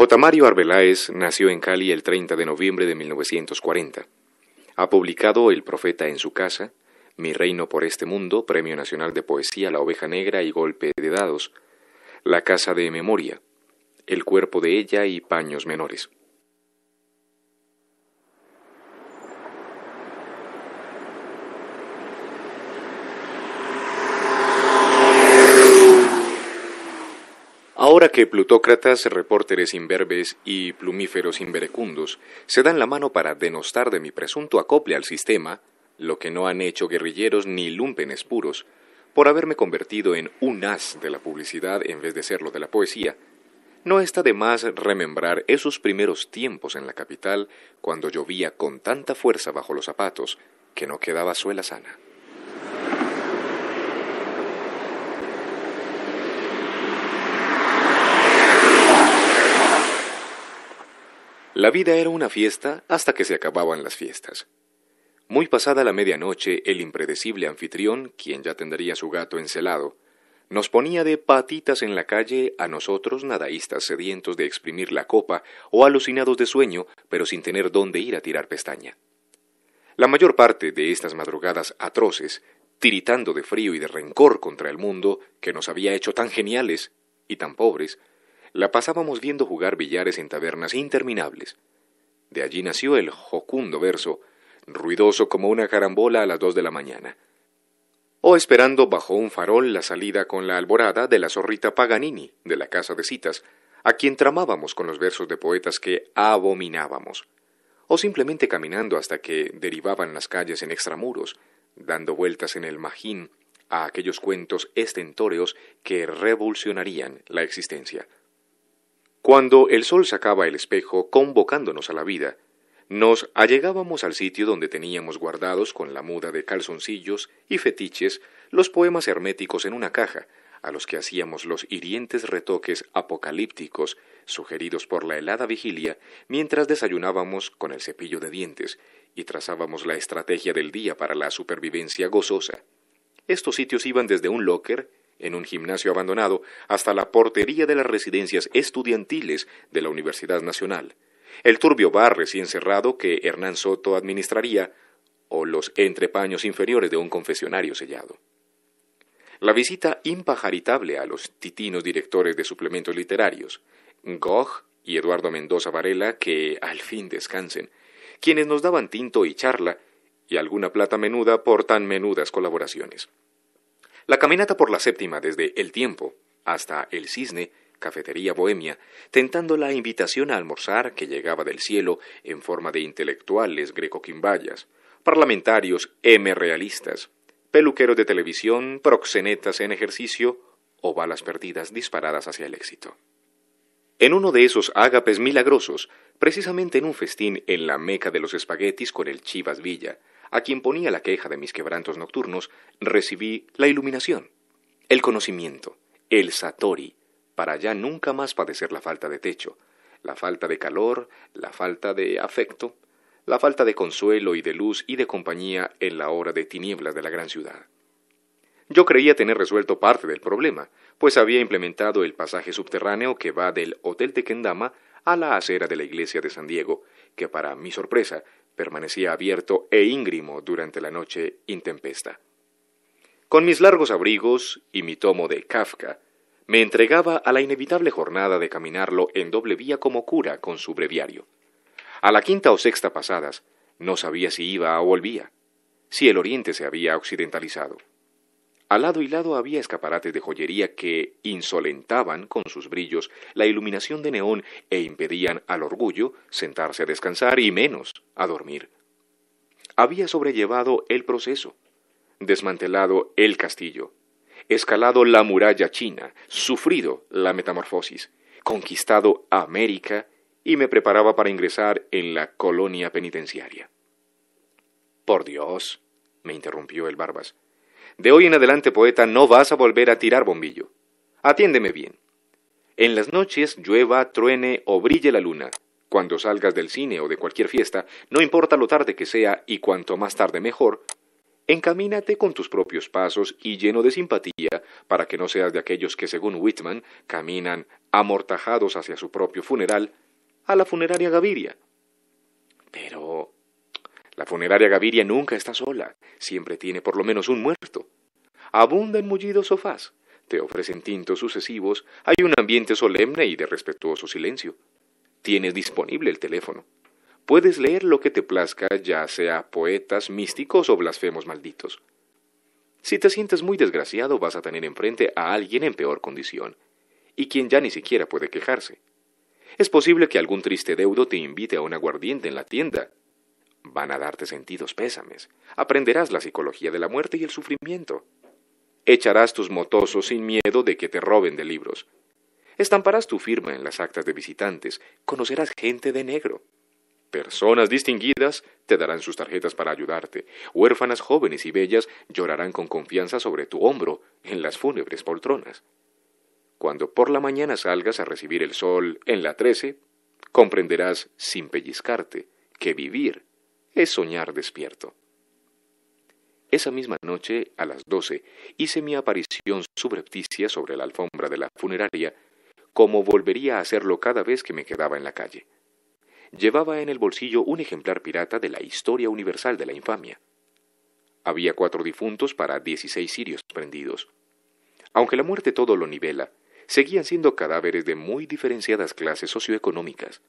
J. Mario Arbeláez nació en Cali el 30 de noviembre de 1940. Ha publicado El Profeta en su casa, Mi Reino por este Mundo, Premio Nacional de Poesía La Oveja Negra y Golpe de Dados, La Casa de Memoria, El Cuerpo de ella y Paños Menores. Ahora que plutócratas, repórteres imberbes y plumíferos inverecundos se dan la mano para denostar de mi presunto acople al sistema, lo que no han hecho guerrilleros ni lumpenes puros, por haberme convertido en un as de la publicidad en vez de serlo de la poesía, no está de más remembrar esos primeros tiempos en la capital cuando llovía con tanta fuerza bajo los zapatos que no quedaba suela sana. La vida era una fiesta hasta que se acababan las fiestas. Muy pasada la medianoche, el impredecible anfitrión, quien ya tendría su gato encelado, nos ponía de patitas en la calle a nosotros nadaístas sedientos de exprimir la copa o alucinados de sueño, pero sin tener dónde ir a tirar pestaña. La mayor parte de estas madrugadas atroces, tiritando de frío y de rencor contra el mundo que nos había hecho tan geniales y tan pobres, la pasábamos viendo jugar billares en tabernas interminables. De allí nació el jocundo verso, ruidoso como una carambola a las dos de la mañana, o esperando bajo un farol la salida con la alborada de la zorrita Paganini de la casa de citas, a quien tramábamos con los versos de poetas que abominábamos, o simplemente caminando hasta que derivaban las calles en extramuros, dando vueltas en el majín a aquellos cuentos estentóreos que revolucionarían la existencia. Cuando el sol sacaba el espejo convocándonos a la vida, nos allegábamos al sitio donde teníamos guardados con la muda de calzoncillos y fetiches los poemas herméticos en una caja, a los que hacíamos los hirientes retoques apocalípticos sugeridos por la helada vigilia mientras desayunábamos con el cepillo de dientes y trazábamos la estrategia del día para la supervivencia gozosa. Estos sitios iban desde un locker en un gimnasio abandonado hasta la portería de las residencias estudiantiles de la Universidad Nacional, el turbio bar recién cerrado que Hernán Soto administraría, o los entrepaños inferiores de un confesionario sellado. La visita impajaritable a los titinos directores de suplementos literarios, Gogh y Eduardo Mendoza Varela, que al fin descansen, quienes nos daban tinto y charla, y alguna plata menuda por tan menudas colaboraciones. La caminata por la séptima desde El Tiempo hasta El Cisne, cafetería bohemia, tentando la invitación a almorzar que llegaba del cielo en forma de intelectuales grecoquimbayas, parlamentarios M realistas, peluqueros de televisión, proxenetas en ejercicio o balas perdidas disparadas hacia el éxito. En uno de esos ágapes milagrosos, precisamente en un festín en la meca de los espaguetis con el Chivas Villa, a quien ponía la queja de mis quebrantos nocturnos, recibí la iluminación, el conocimiento, el satori, para ya nunca más padecer la falta de techo, la falta de calor, la falta de afecto, la falta de consuelo y de luz y de compañía en la hora de tinieblas de la gran ciudad. Yo creía tener resuelto parte del problema, pues había implementado el pasaje subterráneo que va del Hotel de Kendama a la acera de la iglesia de San Diego, que para mi sorpresa permanecía abierto e íngrimo durante la noche intempesta. Con mis largos abrigos y mi tomo de Kafka, me entregaba a la inevitable jornada de caminarlo en doble vía como cura con su breviario. A la quinta o sexta pasadas, no sabía si iba o volvía, si el oriente se había occidentalizado. Al lado y lado había escaparates de joyería que insolentaban con sus brillos la iluminación de neón e impedían al orgullo sentarse a descansar y menos a dormir. Había sobrellevado el proceso, desmantelado el castillo, escalado la muralla china, sufrido la metamorfosis, conquistado América y me preparaba para ingresar en la colonia penitenciaria. Por Dios, me interrumpió el Barbas, de hoy en adelante, poeta, no vas a volver a tirar bombillo. Atiéndeme bien. En las noches llueva, truene o brille la luna. Cuando salgas del cine o de cualquier fiesta, no importa lo tarde que sea y cuanto más tarde mejor, encamínate con tus propios pasos y lleno de simpatía para que no seas de aquellos que, según Whitman, caminan amortajados hacia su propio funeral a la funeraria Gaviria la funeraria Gaviria nunca está sola, siempre tiene por lo menos un muerto. en mullidos sofás, te ofrecen tintos sucesivos, hay un ambiente solemne y de respetuoso silencio. Tienes disponible el teléfono. Puedes leer lo que te plazca, ya sea poetas místicos o blasfemos malditos. Si te sientes muy desgraciado, vas a tener enfrente a alguien en peor condición, y quien ya ni siquiera puede quejarse. Es posible que algún triste deudo te invite a un aguardiente en la tienda, Van a darte sentidos pésames. Aprenderás la psicología de la muerte y el sufrimiento. Echarás tus motosos sin miedo de que te roben de libros. Estamparás tu firma en las actas de visitantes. Conocerás gente de negro. Personas distinguidas te darán sus tarjetas para ayudarte. Huérfanas jóvenes y bellas llorarán con confianza sobre tu hombro en las fúnebres poltronas. Cuando por la mañana salgas a recibir el sol en la trece, comprenderás sin pellizcarte que vivir es soñar despierto. Esa misma noche, a las doce, hice mi aparición subrepticia sobre la alfombra de la funeraria, como volvería a hacerlo cada vez que me quedaba en la calle. Llevaba en el bolsillo un ejemplar pirata de la Historia Universal de la Infamia. Había cuatro difuntos para dieciséis sirios prendidos. Aunque la muerte todo lo nivela, seguían siendo cadáveres de muy diferenciadas clases socioeconómicas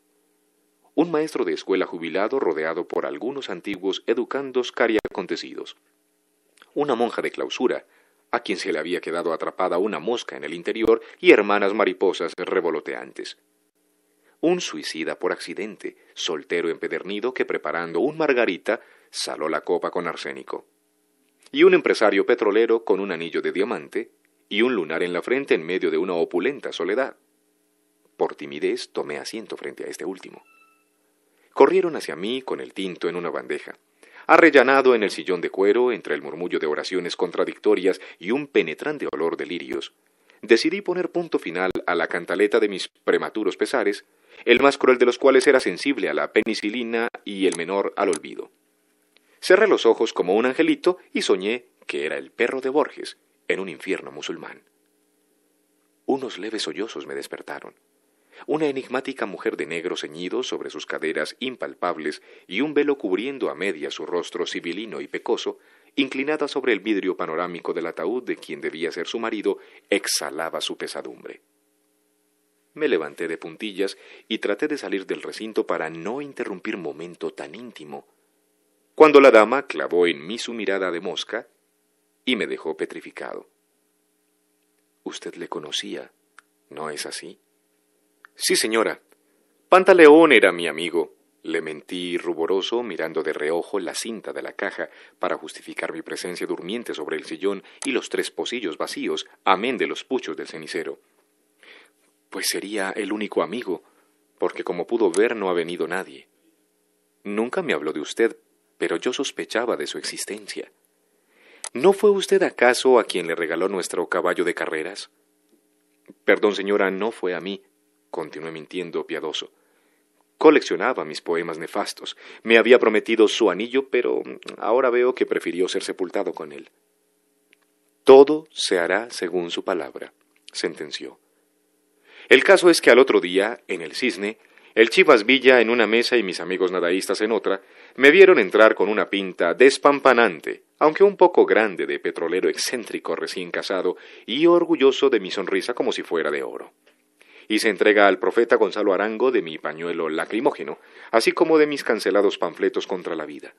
un maestro de escuela jubilado rodeado por algunos antiguos educandos cariacontecidos, una monja de clausura, a quien se le había quedado atrapada una mosca en el interior y hermanas mariposas revoloteantes. Un suicida por accidente, soltero empedernido que preparando un margarita saló la copa con arsénico. Y un empresario petrolero con un anillo de diamante y un lunar en la frente en medio de una opulenta soledad. Por timidez tomé asiento frente a este último. Corrieron hacia mí con el tinto en una bandeja. Arrellanado en el sillón de cuero, entre el murmullo de oraciones contradictorias y un penetrante olor de lirios, decidí poner punto final a la cantaleta de mis prematuros pesares, el más cruel de los cuales era sensible a la penicilina y el menor al olvido. Cerré los ojos como un angelito y soñé que era el perro de Borges en un infierno musulmán. Unos leves sollozos me despertaron una enigmática mujer de negro ceñido sobre sus caderas impalpables y un velo cubriendo a media su rostro civilino y pecoso, inclinada sobre el vidrio panorámico del ataúd de quien debía ser su marido, exhalaba su pesadumbre. Me levanté de puntillas y traté de salir del recinto para no interrumpir momento tan íntimo, cuando la dama clavó en mí su mirada de mosca y me dejó petrificado. Usted le conocía, ¿no es así? Sí, señora. Pantaleón era mi amigo. Le mentí ruboroso, mirando de reojo la cinta de la caja para justificar mi presencia durmiente sobre el sillón y los tres pocillos vacíos, amén de los puchos del cenicero. Pues sería el único amigo, porque como pudo ver no ha venido nadie. Nunca me habló de usted, pero yo sospechaba de su existencia. ¿No fue usted acaso a quien le regaló nuestro caballo de carreras? Perdón, señora, no fue a mí continué mintiendo piadoso. Coleccionaba mis poemas nefastos. Me había prometido su anillo, pero ahora veo que prefirió ser sepultado con él. Todo se hará según su palabra, sentenció. El caso es que al otro día, en el cisne, el Chivas Villa en una mesa y mis amigos nadaístas en otra, me vieron entrar con una pinta despampanante, aunque un poco grande de petrolero excéntrico recién casado y orgulloso de mi sonrisa como si fuera de oro y se entrega al profeta Gonzalo Arango de mi pañuelo lacrimógeno, así como de mis cancelados panfletos contra la vida.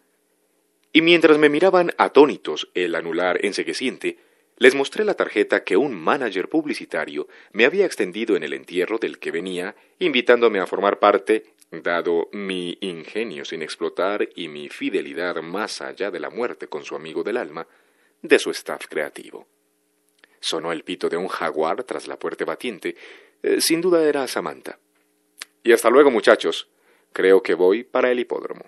Y mientras me miraban atónitos el anular ensegueciente, les mostré la tarjeta que un manager publicitario me había extendido en el entierro del que venía, invitándome a formar parte, dado mi ingenio sin explotar y mi fidelidad más allá de la muerte con su amigo del alma, de su staff creativo. Sonó el pito de un jaguar tras la puerta batiente, eh, sin duda era Samantha. Y hasta luego, muchachos. Creo que voy para el hipódromo.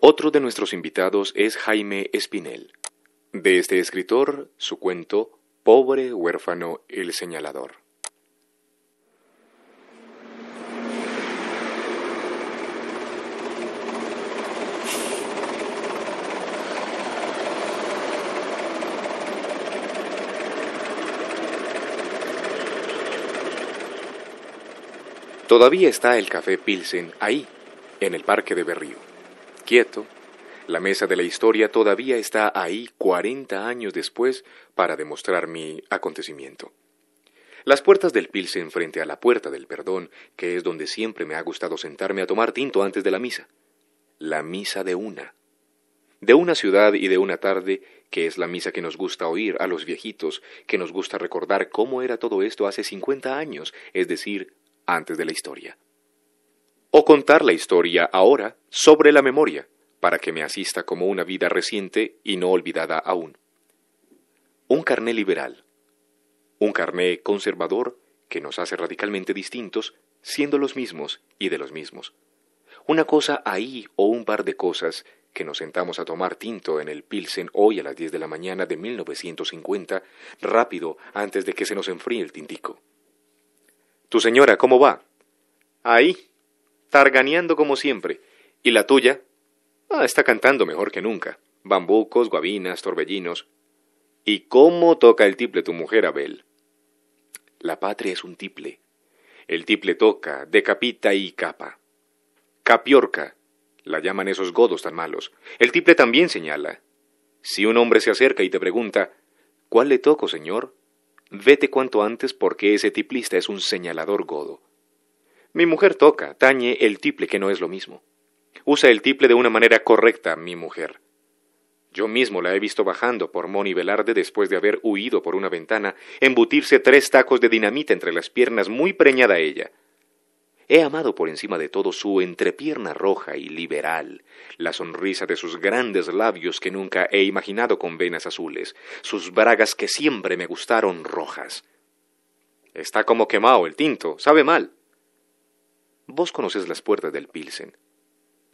Otro de nuestros invitados es Jaime Espinel, de este escritor, su cuento Pobre huérfano el señalador. Todavía está el café Pilsen ahí, en el parque de Berrío, quieto la mesa de la historia todavía está ahí 40 años después para demostrar mi acontecimiento. Las puertas del Pilsen frente a la puerta del perdón, que es donde siempre me ha gustado sentarme a tomar tinto antes de la misa. La misa de una. De una ciudad y de una tarde, que es la misa que nos gusta oír a los viejitos, que nos gusta recordar cómo era todo esto hace 50 años, es decir, antes de la historia. O contar la historia ahora sobre la memoria, para que me asista como una vida reciente y no olvidada aún. Un carné liberal. Un carné conservador que nos hace radicalmente distintos, siendo los mismos y de los mismos. Una cosa ahí o un par de cosas que nos sentamos a tomar tinto en el Pilsen hoy a las 10 de la mañana de 1950, rápido antes de que se nos enfríe el tintico. Tu señora, ¿cómo va? Ahí, targaneando como siempre. ¿Y la tuya? Ah, está cantando mejor que nunca. Bambucos, guabinas, torbellinos. ¿Y cómo toca el tiple tu mujer, Abel? La patria es un tiple. El tiple toca, decapita y capa. Capiorca, la llaman esos godos tan malos. El tiple también señala. Si un hombre se acerca y te pregunta, ¿cuál le toco, señor? Vete cuanto antes porque ese tiplista es un señalador godo. Mi mujer toca, tañe el tiple que no es lo mismo. Usa el tiple de una manera correcta, mi mujer. Yo mismo la he visto bajando por Moni Velarde después de haber huido por una ventana, embutirse tres tacos de dinamita entre las piernas, muy preñada ella. He amado por encima de todo su entrepierna roja y liberal, la sonrisa de sus grandes labios que nunca he imaginado con venas azules, sus bragas que siempre me gustaron rojas. Está como quemado el tinto, sabe mal. Vos conoces las puertas del Pilsen.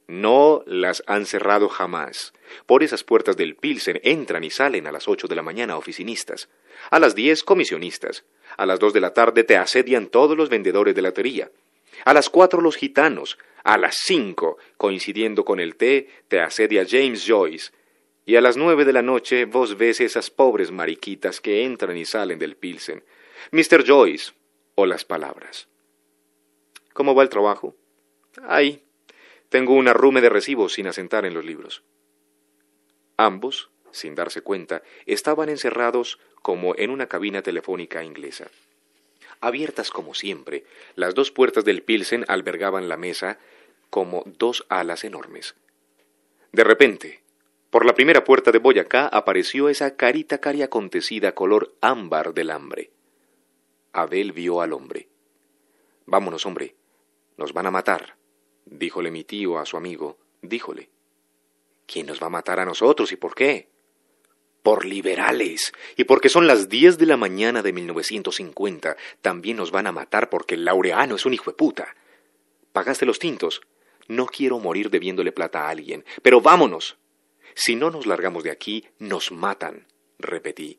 No las han cerrado jamás. Por esas puertas del Pilsen entran y salen a las ocho de la mañana oficinistas, a las diez comisionistas, a las dos de la tarde te asedian todos los vendedores de la a las cuatro los gitanos, a las cinco, coincidiendo con el té, te asedia James Joyce, y a las nueve de la noche vos ves esas pobres mariquitas que entran y salen del Pilsen. Mr. Joyce, o las palabras. ¿Cómo va el trabajo? Ahí, tengo un arrume de recibos sin asentar en los libros. Ambos, sin darse cuenta, estaban encerrados como en una cabina telefónica inglesa. Abiertas como siempre, las dos puertas del Pilsen albergaban la mesa como dos alas enormes. De repente, por la primera puerta de Boyacá apareció esa carita cari acontecida color ámbar del hambre. Abel vio al hombre. Vámonos, hombre. Nos van a matar. Díjole mi tío a su amigo, díjole, ¿quién nos va a matar a nosotros y por qué? Por liberales. Y porque son las diez de la mañana de 1950, también nos van a matar porque el laureano es un hijo de puta. ¿Pagaste los tintos? No quiero morir debiéndole plata a alguien, pero vámonos. Si no nos largamos de aquí, nos matan, repetí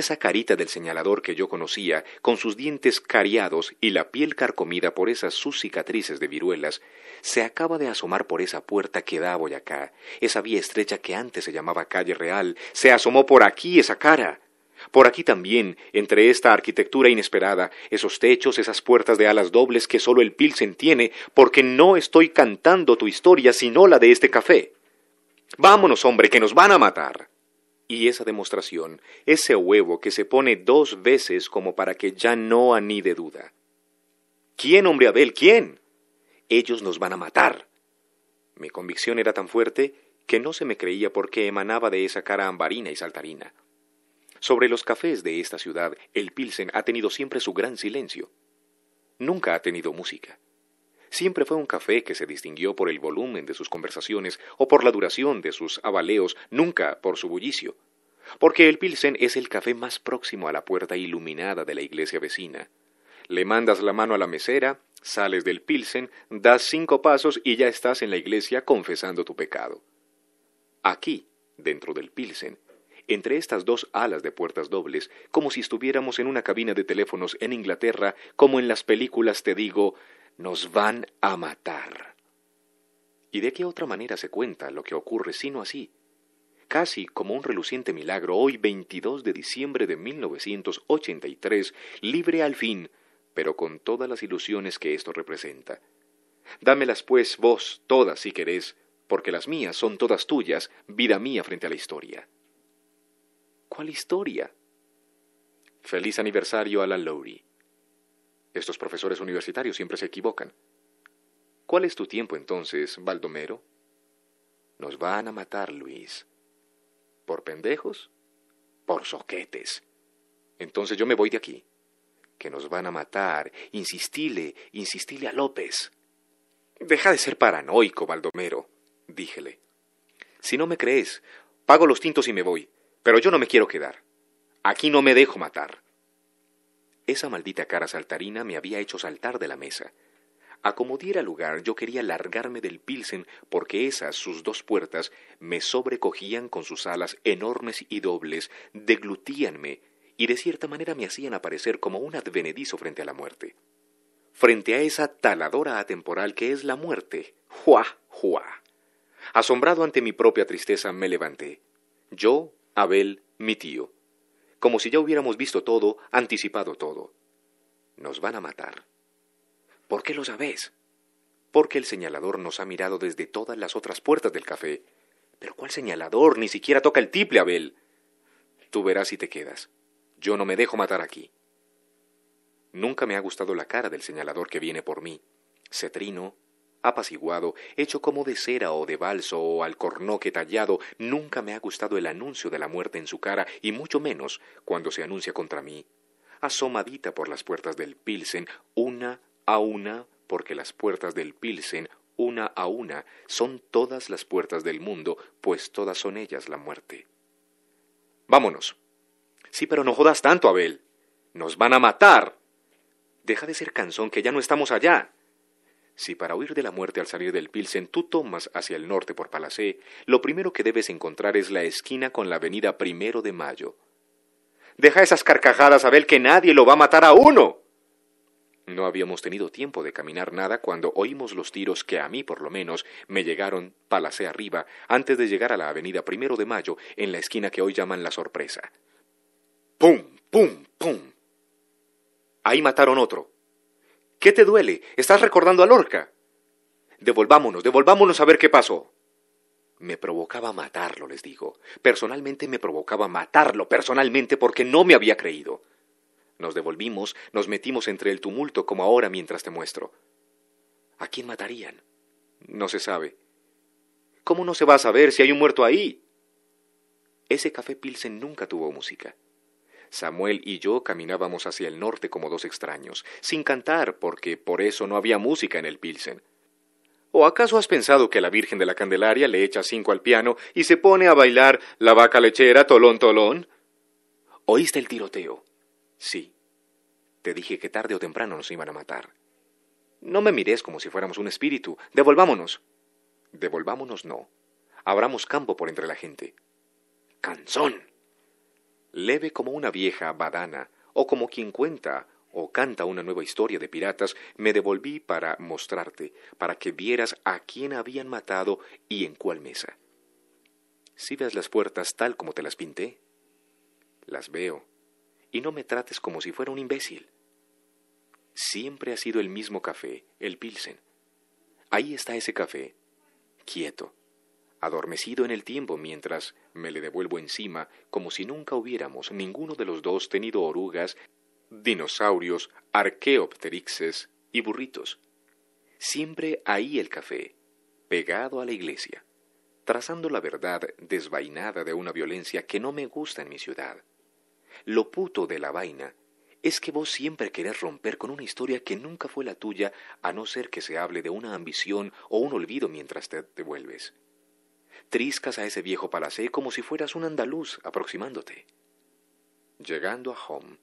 esa carita del señalador que yo conocía, con sus dientes cariados y la piel carcomida por esas sus cicatrices de viruelas, se acaba de asomar por esa puerta que da a Boyacá, esa vía estrecha que antes se llamaba calle real, se asomó por aquí esa cara. Por aquí también, entre esta arquitectura inesperada, esos techos, esas puertas de alas dobles que solo el Pilsen tiene, porque no estoy cantando tu historia sino la de este café. Vámonos, hombre, que nos van a matar. Y esa demostración, ese huevo que se pone dos veces como para que ya no anide duda. ¿Quién, hombre Abel? ¿Quién? Ellos nos van a matar. Mi convicción era tan fuerte que no se me creía porque emanaba de esa cara ambarina y saltarina. Sobre los cafés de esta ciudad, el Pilsen ha tenido siempre su gran silencio. Nunca ha tenido música siempre fue un café que se distinguió por el volumen de sus conversaciones o por la duración de sus abaleos, nunca por su bullicio. Porque el Pilsen es el café más próximo a la puerta iluminada de la iglesia vecina. Le mandas la mano a la mesera, sales del Pilsen, das cinco pasos y ya estás en la iglesia confesando tu pecado. Aquí, dentro del Pilsen, entre estas dos alas de puertas dobles, como si estuviéramos en una cabina de teléfonos en Inglaterra, como en las películas te digo, nos van a matar. ¿Y de qué otra manera se cuenta lo que ocurre sino así? Casi como un reluciente milagro, hoy 22 de diciembre de 1983, libre al fin, pero con todas las ilusiones que esto representa. Dámelas pues vos todas si querés, porque las mías son todas tuyas, vida mía frente a la historia. ¿Cuál historia? Feliz aniversario a la Lowry. Estos profesores universitarios siempre se equivocan. ¿Cuál es tu tiempo entonces, Baldomero? Nos van a matar, Luis. ¿Por pendejos? Por soquetes. Entonces yo me voy de aquí. Que nos van a matar. Insistile, insistile a López. Deja de ser paranoico, Baldomero, díjele. Si no me crees, pago los tintos y me voy. Pero yo no me quiero quedar. Aquí no me dejo matar. Esa maldita cara saltarina me había hecho saltar de la mesa. A como lugar, yo quería largarme del Pilsen porque esas, sus dos puertas, me sobrecogían con sus alas enormes y dobles, deglutíanme y de cierta manera me hacían aparecer como un advenedizo frente a la muerte. Frente a esa taladora atemporal que es la muerte, ¡juá, juá! Asombrado ante mi propia tristeza, me levanté. Yo, Abel, mi tío, como si ya hubiéramos visto todo, anticipado todo. Nos van a matar. ¿Por qué lo sabés? Porque el señalador nos ha mirado desde todas las otras puertas del café. Pero ¿cuál señalador? Ni siquiera toca el tiple, Abel. Tú verás si te quedas. Yo no me dejo matar aquí. Nunca me ha gustado la cara del señalador que viene por mí, cetrino, apaciguado, hecho como de cera o de balso o alcornoque tallado, nunca me ha gustado el anuncio de la muerte en su cara, y mucho menos cuando se anuncia contra mí. Asomadita por las puertas del Pilsen, una a una, porque las puertas del Pilsen, una a una, son todas las puertas del mundo, pues todas son ellas la muerte. Vámonos. Sí, pero no jodas tanto, Abel. Nos van a matar. Deja de ser canzón, que ya no estamos allá. Si para huir de la muerte al salir del Pilsen tú tomas hacia el norte por Palacé, lo primero que debes encontrar es la esquina con la avenida Primero de Mayo. Deja esas carcajadas, a ver que nadie lo va a matar a uno. No habíamos tenido tiempo de caminar nada cuando oímos los tiros que a mí por lo menos me llegaron Palacé arriba antes de llegar a la avenida Primero de Mayo en la esquina que hoy llaman la sorpresa. ¡Pum! ¡Pum! ¡Pum! Ahí mataron otro. ¿Qué te duele? ¿Estás recordando a Lorca? Devolvámonos, devolvámonos a ver qué pasó. Me provocaba matarlo, les digo. Personalmente me provocaba matarlo, personalmente, porque no me había creído. Nos devolvimos, nos metimos entre el tumulto, como ahora mientras te muestro. ¿A quién matarían? No se sabe. ¿Cómo no se va a saber si hay un muerto ahí? Ese café Pilsen nunca tuvo música. Samuel y yo caminábamos hacia el norte como dos extraños, sin cantar, porque por eso no había música en el Pilsen. ¿O acaso has pensado que la Virgen de la Candelaria le echa cinco al piano y se pone a bailar la vaca lechera, tolón, tolón? ¿Oíste el tiroteo? Sí. Te dije que tarde o temprano nos iban a matar. No me mires como si fuéramos un espíritu. Devolvámonos. Devolvámonos no. Abramos campo por entre la gente. Canzón leve como una vieja badana, o como quien cuenta o canta una nueva historia de piratas, me devolví para mostrarte, para que vieras a quién habían matado y en cuál mesa. Si ves las puertas tal como te las pinté, las veo, y no me trates como si fuera un imbécil. Siempre ha sido el mismo café, el Pilsen. Ahí está ese café, quieto, adormecido en el tiempo mientras me le devuelvo encima como si nunca hubiéramos ninguno de los dos tenido orugas, dinosaurios, arqueopterixes y burritos. Siempre ahí el café, pegado a la iglesia, trazando la verdad desvainada de una violencia que no me gusta en mi ciudad. Lo puto de la vaina es que vos siempre querés romper con una historia que nunca fue la tuya, a no ser que se hable de una ambición o un olvido mientras te devuelves triscas a ese viejo palacé como si fueras un andaluz aproximándote. Llegando a home,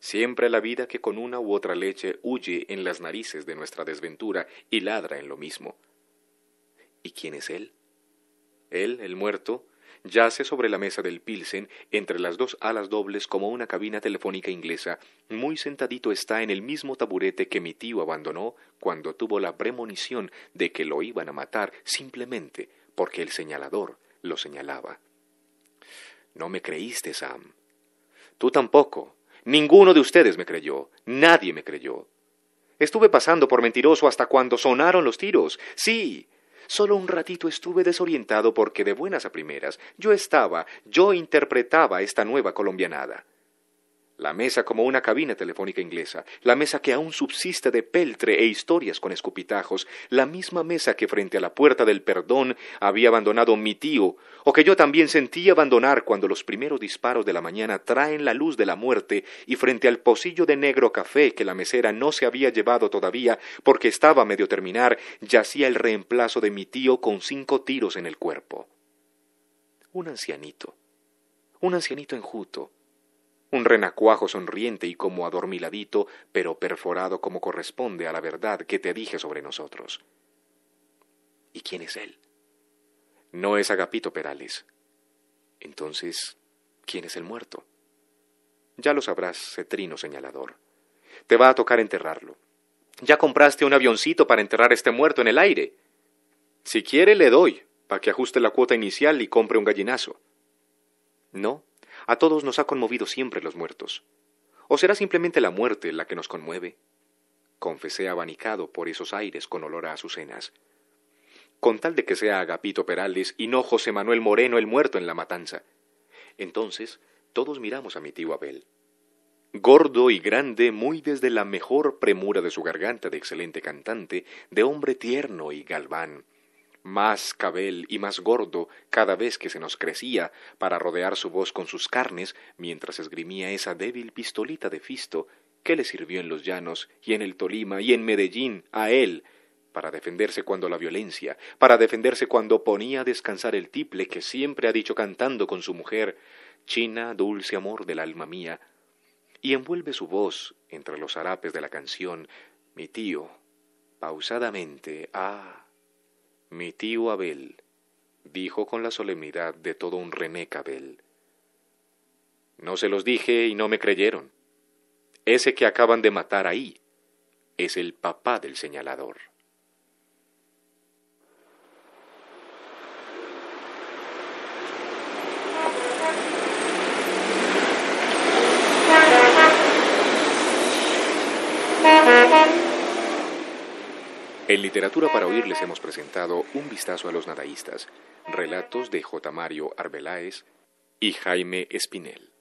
siempre la vida que con una u otra leche huye en las narices de nuestra desventura y ladra en lo mismo. ¿Y quién es él? Él, el muerto, yace sobre la mesa del Pilsen, entre las dos alas dobles como una cabina telefónica inglesa, muy sentadito está en el mismo taburete que mi tío abandonó cuando tuvo la premonición de que lo iban a matar simplemente porque el señalador lo señalaba. No me creíste, Sam. Tú tampoco. Ninguno de ustedes me creyó. Nadie me creyó. Estuve pasando por mentiroso hasta cuando sonaron los tiros. Sí. Solo un ratito estuve desorientado porque de buenas a primeras yo estaba, yo interpretaba esta nueva colombianada. La mesa como una cabina telefónica inglesa, la mesa que aún subsiste de peltre e historias con escupitajos, la misma mesa que frente a la puerta del perdón había abandonado mi tío, o que yo también sentí abandonar cuando los primeros disparos de la mañana traen la luz de la muerte y frente al pocillo de negro café que la mesera no se había llevado todavía porque estaba a medio terminar, yacía el reemplazo de mi tío con cinco tiros en el cuerpo. Un ancianito, un ancianito enjuto, un renacuajo sonriente y como adormiladito, pero perforado como corresponde a la verdad que te dije sobre nosotros. ¿Y quién es él? No es Agapito Perales. Entonces, ¿quién es el muerto? Ya lo sabrás, cetrino señalador. Te va a tocar enterrarlo. Ya compraste un avioncito para enterrar a este muerto en el aire. Si quiere, le doy, para que ajuste la cuota inicial y compre un gallinazo. No, a todos nos ha conmovido siempre los muertos. ¿O será simplemente la muerte la que nos conmueve? Confesé abanicado por esos aires con olor a azucenas. Con tal de que sea Agapito Perales y no José Manuel Moreno el muerto en la matanza. Entonces todos miramos a mi tío Abel. Gordo y grande, muy desde la mejor premura de su garganta de excelente cantante, de hombre tierno y galván, más cabel y más gordo cada vez que se nos crecía para rodear su voz con sus carnes mientras esgrimía esa débil pistolita de fisto que le sirvió en los llanos y en el Tolima y en Medellín a él para defenderse cuando la violencia, para defenderse cuando ponía a descansar el tiple que siempre ha dicho cantando con su mujer, China, dulce amor del alma mía, y envuelve su voz entre los harapes de la canción, mi tío, pausadamente, ah, mi tío Abel, dijo con la solemnidad de todo un René Cabel. No se los dije y no me creyeron. Ese que acaban de matar ahí es el papá del señalador. En Literatura para Oír les hemos presentado Un vistazo a los nadaístas, relatos de J. Mario Arbeláez y Jaime Espinel.